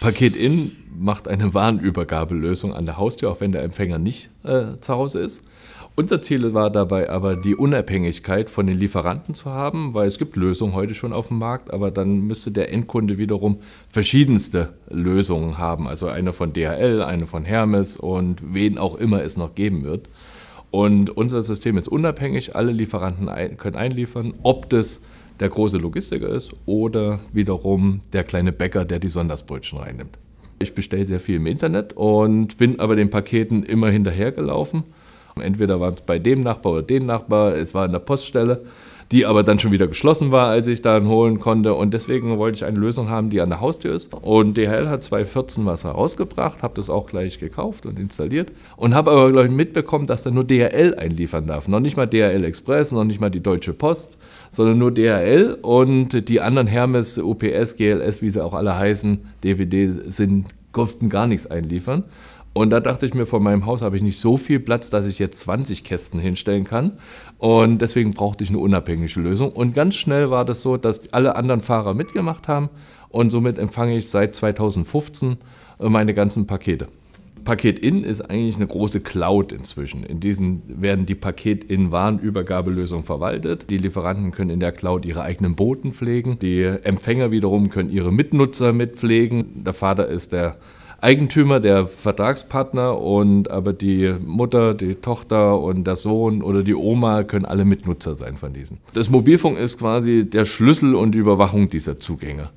Paket in macht eine Warenübergabelösung an der Haustür, auch wenn der Empfänger nicht äh, zu Hause ist. Unser Ziel war dabei aber, die Unabhängigkeit von den Lieferanten zu haben, weil es gibt Lösungen heute schon auf dem Markt, aber dann müsste der Endkunde wiederum verschiedenste Lösungen haben. Also eine von DHL, eine von Hermes und wen auch immer es noch geben wird. Und unser System ist unabhängig, alle Lieferanten können einliefern, ob das der große Logistiker ist oder wiederum der kleine Bäcker, der die Sondersbrötchen reinnimmt. Ich bestelle sehr viel im Internet und bin aber den Paketen immer hinterhergelaufen. Entweder war es bei dem Nachbar oder dem Nachbar, es war in der Poststelle die aber dann schon wieder geschlossen war, als ich dann holen konnte. Und deswegen wollte ich eine Lösung haben, die an der Haustür ist. Und DHL hat 2014 was herausgebracht, habe das auch gleich gekauft und installiert und habe aber, glaube ich, mitbekommen, dass da nur DHL einliefern darf. Noch nicht mal DHL Express, noch nicht mal die Deutsche Post, sondern nur DHL und die anderen Hermes, UPS, GLS, wie sie auch alle heißen, DPD, sind, durften gar nichts einliefern. Und da dachte ich mir, vor meinem Haus habe ich nicht so viel Platz, dass ich jetzt 20 Kästen hinstellen kann. Und deswegen brauchte ich eine unabhängige Lösung. Und ganz schnell war das so, dass alle anderen Fahrer mitgemacht haben. Und somit empfange ich seit 2015 äh, meine ganzen Pakete. Paket-In ist eigentlich eine große Cloud inzwischen. In diesen werden die Paket-In-Warenübergabelösungen verwaltet. Die Lieferanten können in der Cloud ihre eigenen Boten pflegen. Die Empfänger wiederum können ihre Mitnutzer mitpflegen. Der Vater ist der Eigentümer, der Vertragspartner und aber die Mutter, die Tochter und der Sohn oder die Oma können alle Mitnutzer sein von diesen. Das Mobilfunk ist quasi der Schlüssel und die Überwachung dieser Zugänge.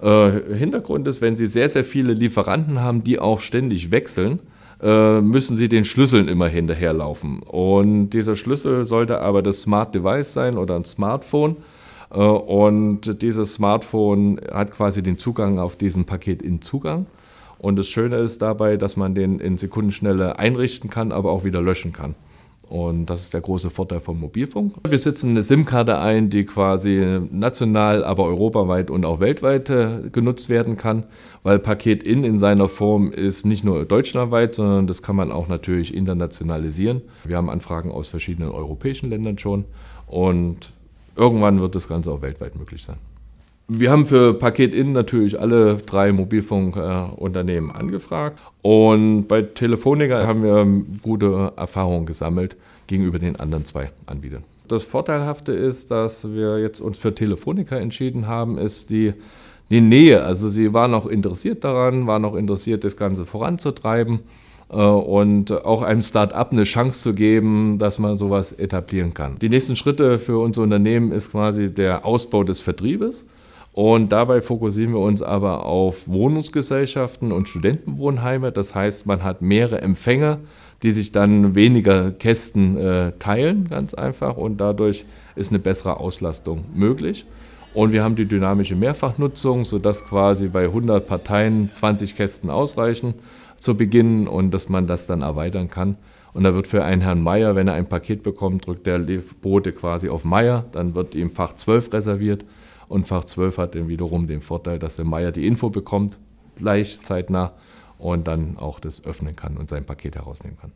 Äh, Hintergrund ist, wenn Sie sehr, sehr viele Lieferanten haben, die auch ständig wechseln, äh, müssen Sie den Schlüsseln immer hinterherlaufen. Und dieser Schlüssel sollte aber das Smart Device sein oder ein Smartphone. Äh, und dieses Smartphone hat quasi den Zugang auf diesen Paket in Zugang. Und das Schöne ist dabei, dass man den in Sekundenschnelle einrichten kann, aber auch wieder löschen kann. Und das ist der große Vorteil vom Mobilfunk. Wir setzen eine SIM-Karte ein, die quasi national, aber europaweit und auch weltweit äh, genutzt werden kann, weil Paket In in seiner Form ist nicht nur deutschlandweit, sondern das kann man auch natürlich internationalisieren. Wir haben Anfragen aus verschiedenen europäischen Ländern schon und irgendwann wird das Ganze auch weltweit möglich sein. Wir haben für Paket In natürlich alle drei Mobilfunkunternehmen angefragt und bei Telefonica haben wir ähm, gute Erfahrungen gesammelt gegenüber den anderen zwei Anbietern. Das Vorteilhafte ist, dass wir jetzt uns für Telefonica entschieden haben, ist die, die Nähe. Also sie waren auch interessiert daran, waren auch interessiert, das Ganze voranzutreiben äh, und auch einem Start-up eine Chance zu geben, dass man sowas etablieren kann. Die nächsten Schritte für unser Unternehmen ist quasi der Ausbau des Vertriebes. Und dabei fokussieren wir uns aber auf Wohnungsgesellschaften und Studentenwohnheime. Das heißt, man hat mehrere Empfänger, die sich dann weniger Kästen äh, teilen, ganz einfach. Und dadurch ist eine bessere Auslastung möglich. Und wir haben die dynamische Mehrfachnutzung, sodass quasi bei 100 Parteien 20 Kästen ausreichen zu Beginn und dass man das dann erweitern kann. Und da wird für einen Herrn Meier, wenn er ein Paket bekommt, drückt der Bote quasi auf Meier, dann wird ihm Fach 12 reserviert. Und Fach 12 hat dann wiederum den Vorteil, dass der Meier die Info bekommt, gleich zeitnah und dann auch das öffnen kann und sein Paket herausnehmen kann.